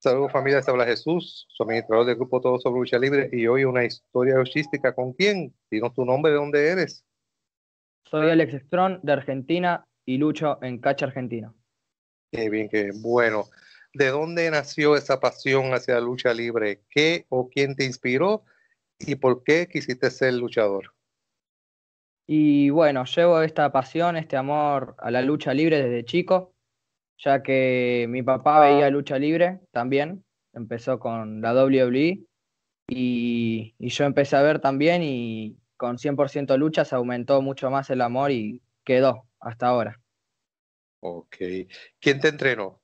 Saludos familia, se habla Jesús, Soy administrador del grupo Todo sobre Lucha Libre y hoy una historia luchística. ¿Con quién? Dinos tu nombre, de dónde eres. Soy Alex Strong, de Argentina, y Lucho en Cacha Argentina. Qué bien, qué bien. Bueno, ¿de dónde nació esa pasión hacia la lucha libre? ¿Qué o quién te inspiró y por qué quisiste ser luchador? Y bueno, llevo esta pasión, este amor a la lucha libre desde chico, ya que mi papá veía lucha libre también, empezó con la WWE y, y yo empecé a ver también y con 100% luchas aumentó mucho más el amor y quedó hasta ahora. Ok. ¿Quién te entrenó?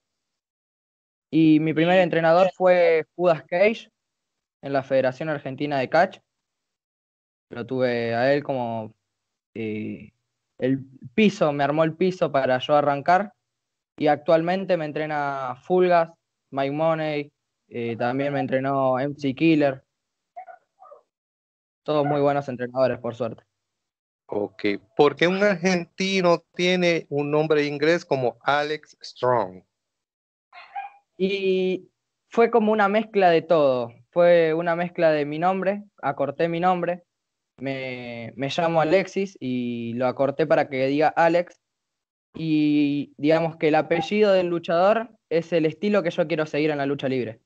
Y mi primer entrenador fue Judas Cage en la Federación Argentina de Catch. Lo tuve a él como eh, el piso, me armó el piso para yo arrancar. Y actualmente me entrena Fulgas, Mike Money, eh, también me entrenó MC Killer. Todos muy buenos entrenadores, por suerte. Ok, porque un argentino tiene un nombre inglés como Alex Strong? Y fue como una mezcla de todo. Fue una mezcla de mi nombre, acorté mi nombre, me, me llamo Alexis y lo acorté para que diga Alex. Y digamos que el apellido del luchador es el estilo que yo quiero seguir en la lucha libre.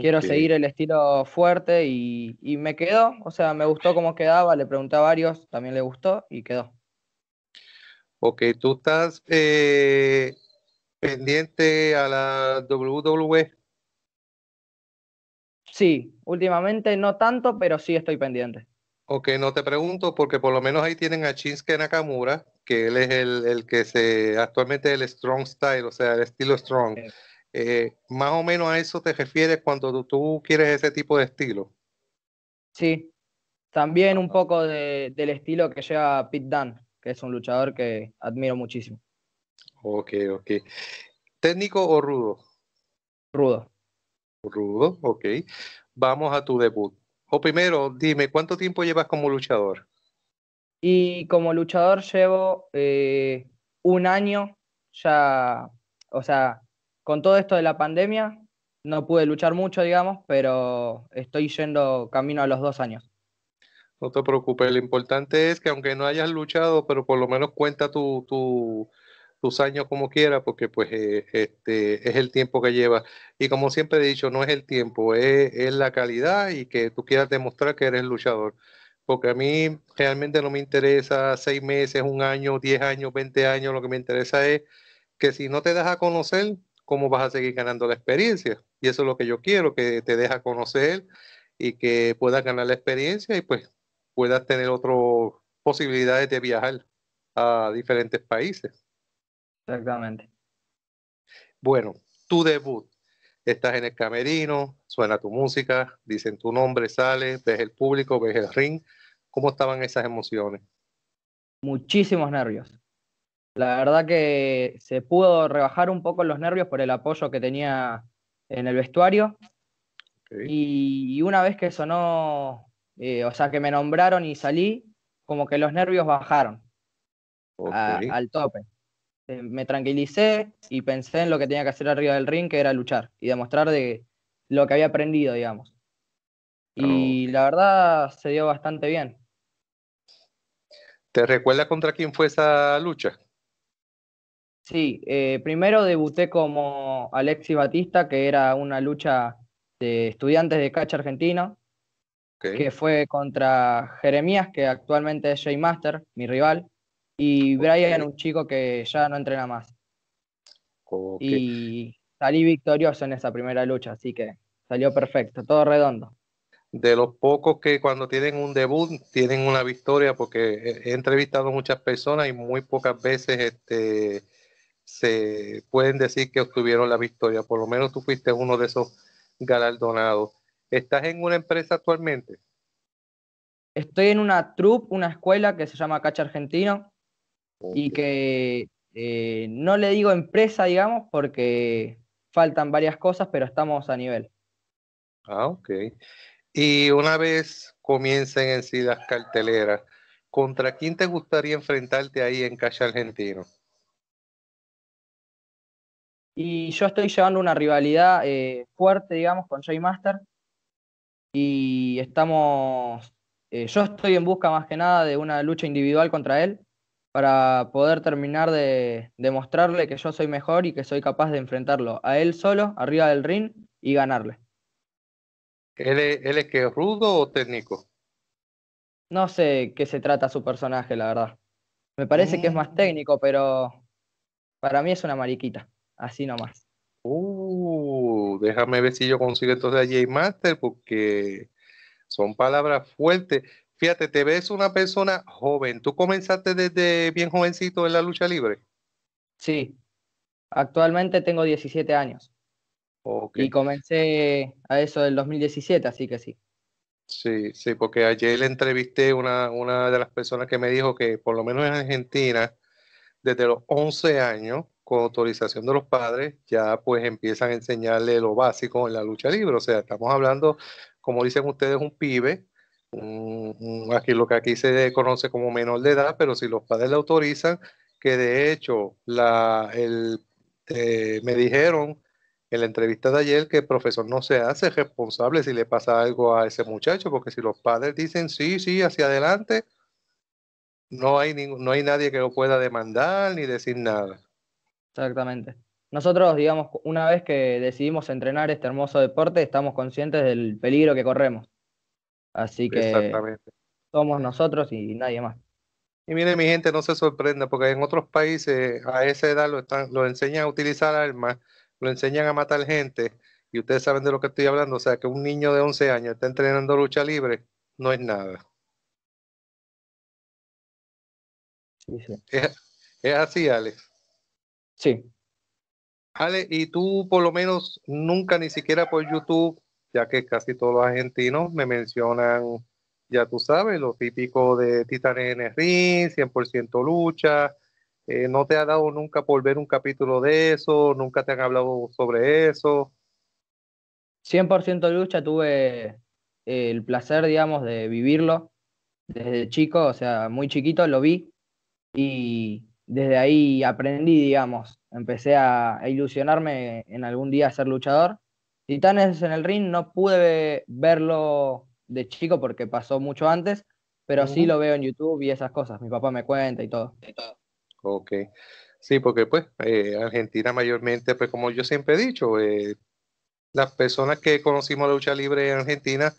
Quiero seguir el estilo fuerte y, y, me quedó, o sea, me gustó cómo quedaba, le pregunté a varios, también le gustó y quedó. Ok, tú estás eh, pendiente a la WWE. Sí, últimamente no tanto, pero sí estoy pendiente. Ok, no te pregunto porque por lo menos ahí tienen a Shinsuke Nakamura, que él es el, el que se actualmente el Strong Style, o sea, el estilo Strong. Eh, más o menos a eso te refieres cuando tú, quieres ese tipo de estilo. Sí, también un ah. poco de, del estilo que lleva Pete Dunn que es un luchador que admiro muchísimo. Ok, ok. ¿Técnico o rudo? Rudo. Rudo, ok. Vamos a tu debut. O primero, dime, ¿cuánto tiempo llevas como luchador? Y como luchador llevo eh, un año ya, o sea, con todo esto de la pandemia, no pude luchar mucho, digamos, pero estoy yendo camino a los dos años. No te preocupes, lo importante es que aunque no hayas luchado, pero por lo menos cuenta tus años como quieras, porque pues eh, este, es el tiempo que llevas. Y como siempre he dicho, no es el tiempo, es, es, la calidad y que tú quieras demostrar que eres luchador. Porque a mí realmente no me interesa seis meses, un año, diez años, veinte años, lo que me interesa es que si no te das a conocer, cómo vas a seguir ganando la experiencia. Y eso es lo que yo quiero, que te deja conocer y que puedas ganar la experiencia y pues puedas tener otras posibilidades de viajar a diferentes países. Exactamente. Bueno, tu debut. Estás en el camerino, suena tu música, dicen tu nombre, sales, ves el público, ves el ring. ¿Cómo estaban esas emociones? Muchísimos nervios. La verdad que se pudo rebajar un poco los nervios por el apoyo que tenía en el vestuario. Y, una vez que sonó, eh, o sea, que me nombraron y salí, como que los nervios bajaron al tope. Eh, me tranquilicé y pensé en lo que tenía que hacer arriba del ring, que era luchar y demostrar de lo que había aprendido, digamos. Y la verdad se dio bastante bien. ¿Te recuerda contra quién fue esa lucha? Sí, eh, primero debuté como Alexi Batista, que era una lucha de estudiantes de catch argentino, que fue contra Jeremías, que actualmente es Jay Master, mi rival, y Brian, un chico que ya no entrena más. Y salí victorioso en esa primera lucha, así que salió perfecto, todo redondo. De los pocos que cuando tienen un debut tienen una victoria, porque he entrevistado a muchas personas y muy pocas veces este, se pueden decir que obtuvieron la victoria. Por lo menos tú fuiste uno de esos galardonados. ¿Estás en una empresa actualmente? Estoy en una troupe, una escuela que se llama Cacha Argentino y que eh, no le digo empresa, digamos, porque faltan varias cosas, pero estamos a nivel. Ah, ok. Y una vez comiencen en sí carteleras, ¿contra quién te gustaría enfrentarte ahí en Cacha Argentino? Y yo estoy llevando una rivalidad eh, fuerte, digamos, con Jay Master. Y estamos. Eh, yo estoy en busca más que nada de una lucha individual contra él para poder terminar de demostrarle que yo soy mejor y que soy capaz de enfrentarlo a él solo, arriba del ring, y ganarle. ¿Él es, que rudo o técnico? No sé qué se trata su personaje, la verdad. Me parece que es mm. más técnico, pero para mí es una mariquita. Así nomás. Uh, déjame ver si yo consigo entonces a J-Master porque son palabras fuertes. Fíjate, te ves una persona joven. ¿Tú comenzaste desde bien jovencito en la lucha libre? Sí, actualmente tengo 17 años. Y comencé a eso del 2017, así que sí. Sí, sí, porque ayer le entrevisté una, una de las personas que me dijo que por lo menos en Argentina, desde los 11 años, con autorización de los padres, ya pues empiezan a enseñarle lo básico en la lucha libre. O sea, estamos hablando, como dicen ustedes, un pibe, aquí lo que aquí se conoce como menor de edad, pero si los padres le autorizan, que de hecho eh, me dijeron en la entrevista de ayer que el profesor no se hace responsable si le pasa algo a ese muchacho, porque si los padres dicen sí, sí, hacia adelante, no hay, no hay nadie que lo pueda demandar ni decir nada. Exactamente. Nosotros, digamos, una vez que decidimos entrenar este hermoso deporte, estamos conscientes del peligro que corremos. Así que somos nosotros y nadie más. Y miren mi gente, no se sorprenda, porque en otros países a esa edad lo, están, lo enseñan a utilizar armas, lo enseñan a matar gente, y ustedes saben de lo que estoy hablando. O sea, que un niño de 11 años está entrenando lucha libre, no es nada. Es, es así, Alex. Sí. Ale, y tú por lo menos nunca ni siquiera por YouTube, ya que casi todos los argentinos me mencionan, ya tú sabes, lo típico de Titanes en el Ring, 100% lucha. Eh, ¿No te ha dado nunca por ver un capítulo de eso? ¿Nunca te han hablado sobre eso? 100% lucha tuve eh, el placer, digamos, de vivirlo desde chico, o sea, muy chiquito lo vi y desde ahí aprendí, digamos, empecé a, ilusionarme en algún día ser luchador. Titanes en el ring no pude verlo de chico porque pasó mucho antes, pero sí lo veo en YouTube y esas cosas. Mi papá me cuenta y todo. Ok. Sí, porque pues eh, Argentina mayormente, pues como yo siempre he dicho, eh, las personas que conocimos la lucha libre en Argentina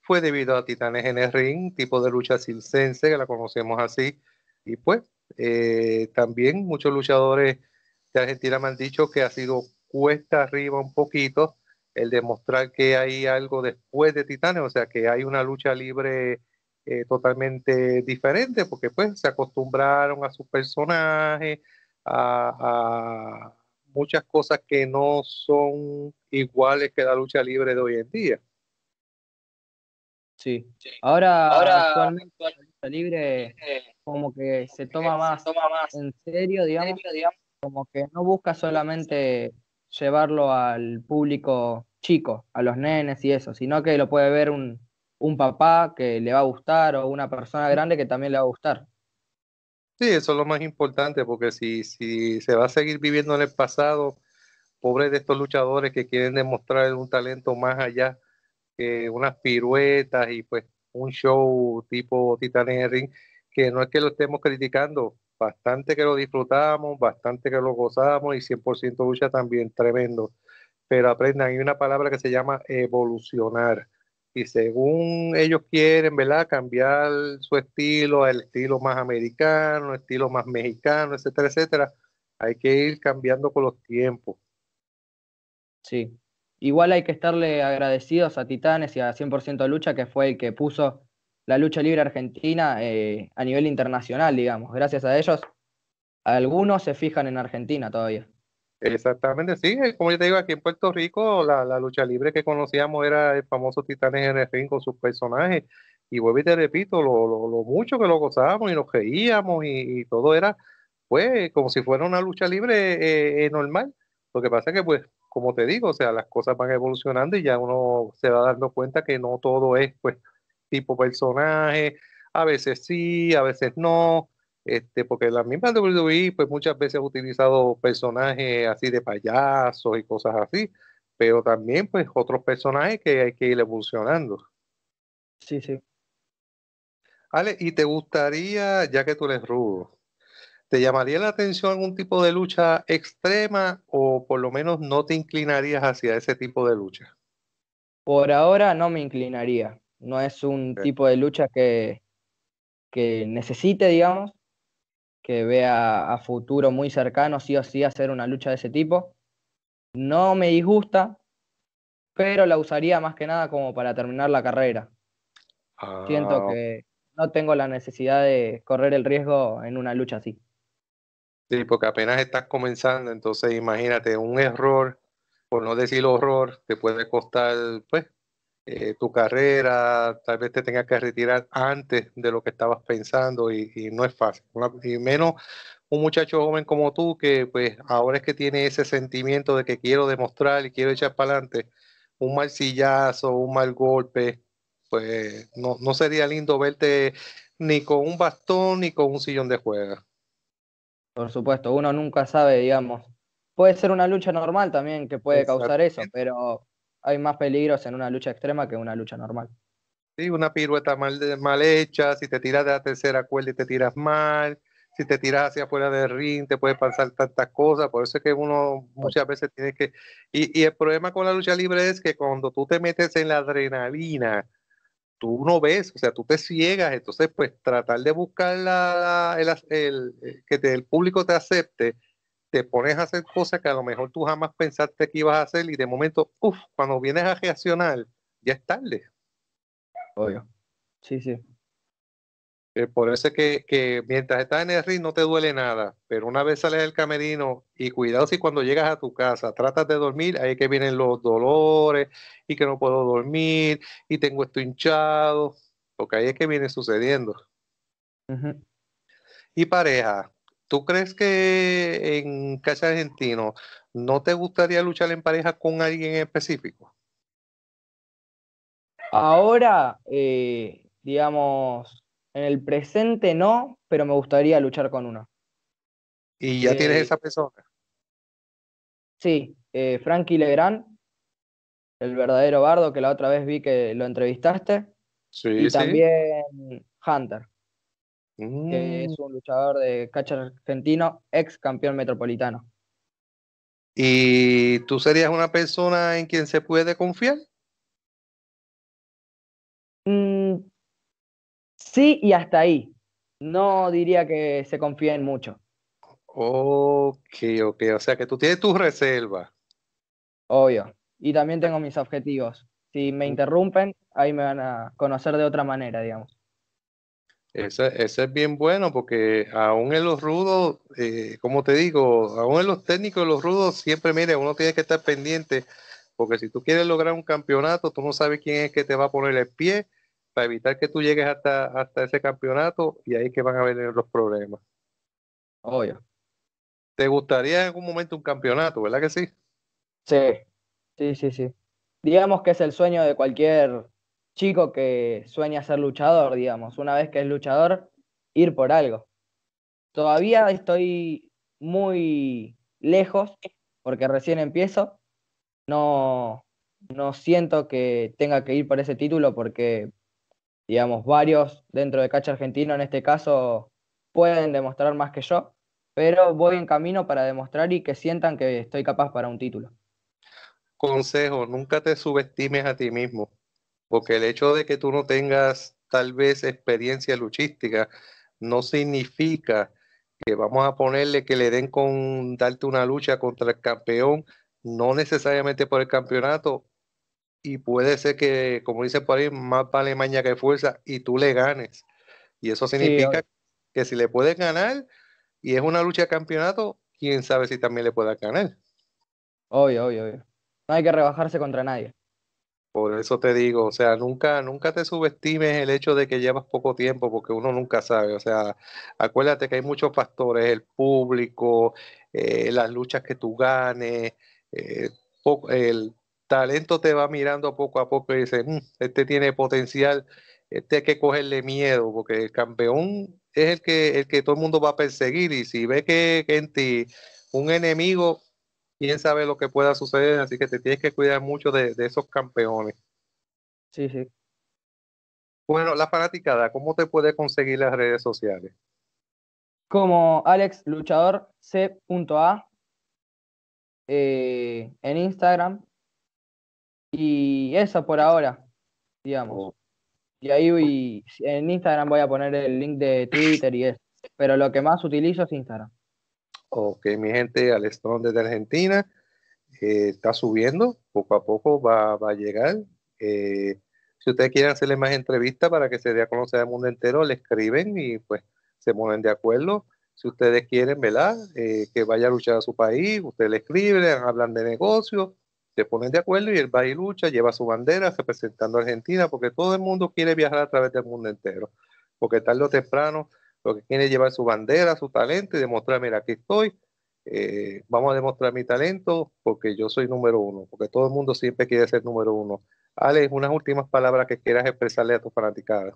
fue debido a Titanes en el ring, tipo de lucha circense, que la conocemos así, y pues eh, también muchos luchadores de Argentina me han dicho que ha sido cuesta arriba un poquito el demostrar que hay algo después de Titanes, o sea, que hay una lucha libre eh, totalmente diferente, porque pues se acostumbraron a sus personajes, a, muchas cosas que no son iguales que la lucha libre de hoy en día. Sí. Ahora, Ahora actualmente libre como que se toma más, en serio, digamos, como que no busca solamente llevarlo al público chico, a los nenes y eso, sino que lo puede ver un, papá que le va a gustar o una persona grande que también le va a gustar. Sí, eso es lo más importante, porque si, si se va a seguir viviendo en el pasado, pobres de estos luchadores que quieren demostrar un talento más allá que unas piruetas y pues un show tipo Titanes que no es que lo estemos criticando, bastante que lo disfrutamos, bastante que lo gozamos y 100% lucha también, tremendo. Pero aprendan, hay una palabra que se llama evolucionar. Y según ellos quieren, ¿verdad? Cambiar su estilo al estilo más americano, estilo más mexicano, etcétera, etcétera. Hay que ir cambiando con los tiempos. Sí, Igual hay que estarle agradecidos a Titanes y a 100% Lucha, que fue el que puso la lucha libre argentina eh, a nivel internacional, digamos. Gracias a ellos, algunos se fijan en Argentina todavía. Exactamente, sí. Eh, como yo te digo, aquí en Puerto Rico la, la lucha libre que conocíamos era el famoso Titanes en el ring con sus personajes. Y vuelvo y te repito, lo, mucho que lo gozábamos y nos reíamos y, todo era, pues, como si fuera una lucha libre eh, normal. Lo que pasa es que, pues, como te digo, o sea, las cosas van evolucionando y ya uno se va dando cuenta que no todo es pues tipo personaje, a veces sí, a veces no, este, porque la misma WWE pues muchas veces ha utilizado personajes así de payasos y cosas así, pero también pues otros personajes que hay que ir evolucionando. Sí, sí. Ale, ¿y te gustaría, ya que tú eres rudo, ¿Te llamaría la atención algún tipo de lucha extrema o por lo menos no te inclinarías hacia ese tipo de lucha? Por ahora no me inclinaría. No es un tipo de lucha que, necesite, digamos, que vea a futuro muy cercano sí o sí hacer una lucha de ese tipo. No me disgusta, pero la usaría más que nada como para terminar la carrera. Siento ah, que no tengo la necesidad de correr el riesgo en una lucha así. Sí, porque apenas estás comenzando, entonces imagínate un error, por no decir horror, te puede costar pues, eh, tu carrera, tal vez te tengas que retirar antes de lo que estabas pensando y, no es fácil. y menos un muchacho joven como tú que pues ahora es que tiene ese sentimiento de que quiero demostrar y quiero echar para adelante un mal sillazo, un mal golpe, pues no, no sería lindo verte ni con un bastón ni con un sillón de juega. Por supuesto, uno nunca sabe, digamos. Puede ser una lucha normal también que puede causar eso, pero hay más peligros en una lucha extrema que una lucha normal. Sí, una pirueta mal, mal hecha, si te tiras de la tercera cuerda y te tiras mal, si te tiras hacia afuera del ring, te puede pasar tantas cosas, por eso es que uno muchas veces tiene que... Y, y, el problema con la lucha libre es que cuando tú te metes en la adrenalina tú no ves, o sea, tú te ciegas, entonces pues tratar de buscar la, el, eh, que el público te acepte, te pones a hacer cosas que a lo mejor tú jamás pensaste que ibas a hacer y de momento, uff, cuando vienes a reaccionar, ya es tarde. Obvio. Sí, sí. Eh, por eso es que, mientras estás en el ring no te duele nada, pero una vez sales del camerino y cuidado si cuando llegas a tu casa tratas de dormir, ahí es que vienen los dolores y que no puedo dormir y tengo esto hinchado, porque ahí es que viene sucediendo. Y pareja, ¿tú crees que en Cacha Argentino no te gustaría luchar en pareja con alguien específico? Ahora, eh, digamos, en el presente no, pero me gustaría luchar con uno. ¿Y ya tienes eh, esa persona? Sí, eh, Frankie Legrand, el verdadero bardo que la otra vez vi que lo entrevistaste. Sí, y también Hunter, que mm. es un luchador de cachar argentino, ex campeón metropolitano. ¿Y tú serías una persona en quien se puede confiar? sí y hasta ahí. No diría que se confíen mucho. Ok, ok. O sea que tú tienes tus reservas. Obvio. Y también tengo mis objetivos. Si me mm. interrumpen, ahí me van a conocer de otra manera, digamos. Eso, es bien bueno porque aún en los rudos, eh, como te digo, aún en los técnicos de los rudos, siempre, mire, uno tiene que estar pendiente porque si tú quieres lograr un campeonato, tú no sabes quién es que te va a poner el pie, para evitar que tú llegues hasta, hasta ese campeonato y ahí que van a venir los problemas. Obvio. Oh, ¿Te gustaría en algún momento un campeonato, verdad que sí? Sí, sí, sí, sí. Digamos que es el sueño de cualquier chico que sueña ser luchador, digamos. Una vez que es luchador, ir por algo. Todavía estoy muy lejos porque recién empiezo. No, no siento que tenga que ir por ese título porque digamos, varios dentro de Cacha Argentino en este caso pueden demostrar más que yo, pero voy en camino para demostrar y que sientan que estoy capaz para un título. Consejo, nunca te subestimes a ti mismo, porque el hecho de que tú no tengas tal vez experiencia luchística no significa que vamos a ponerle que le den con darte una lucha contra el campeón, no necesariamente por el campeonato y puede ser que, como dice por ahí, más vale maña que fuerza y tú le ganes. Y eso significa que si le puedes ganar y es una lucha de campeonato, quién sabe si también le puedas ganar. Obvio, obvio, obvio. No hay que rebajarse contra nadie. Por eso te digo, o sea, nunca, nunca te subestimes el hecho de que llevas poco tiempo, porque uno nunca sabe. O sea, acuérdate que hay muchos factores, el público, eh, las luchas que tú ganes, eh, el, talento te va mirando poco a poco y dice, mm, este tiene potencial, este hay que cogerle miedo, porque el campeón es el que, el que todo el mundo va a perseguir y si ve que, en ti un enemigo, quién sabe lo que pueda suceder, así que te tienes que cuidar mucho de, esos campeones. Sí, sí. Bueno, la fanaticada, ¿cómo te puede conseguir las redes sociales? Como Alex Luchador C.A. Eh, en Instagram y eso por ahora, digamos. Oh. Y ahí en Instagram voy a poner el link de Twitter y eso. Pero lo que más utilizo es Instagram. Ok, mi gente, Alestón desde Argentina eh, está subiendo, poco a poco va, a llegar. Eh, si ustedes quieren hacerle más entrevistas para que se dé a conocer al mundo entero, le escriben y pues se ponen de acuerdo. Si ustedes quieren, ¿verdad? Eh, que vaya a luchar a su país, ustedes le escriben, hablan de negocios, se ponen de acuerdo y él va y lucha, lleva su bandera representando a Argentina, porque todo el mundo quiere viajar a través del mundo entero, porque tarde o temprano lo que quiere es llevar su bandera, su talento y demostrar, mira, aquí estoy, eh, vamos a demostrar mi talento porque yo soy número uno, porque todo el mundo siempre quiere ser número uno. Alex, unas últimas palabras que quieras expresarle a tus fanaticadas.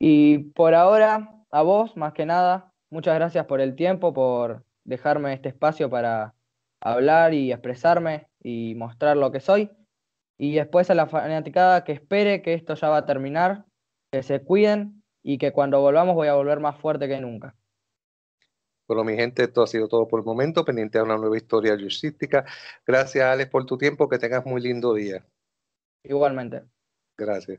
Y por ahora, a vos, más que nada, muchas gracias por el tiempo, por dejarme este espacio para hablar y expresarme y mostrar lo que soy. Y después a la fanaticada que espere que esto ya va a terminar, que se cuiden y que cuando volvamos voy a volver más fuerte que nunca. Bueno, mi gente, esto ha sido todo por el momento. Pendiente a una nueva historia logística. Gracias, Alex, por tu tiempo. Que tengas muy lindo día. Igualmente. Gracias.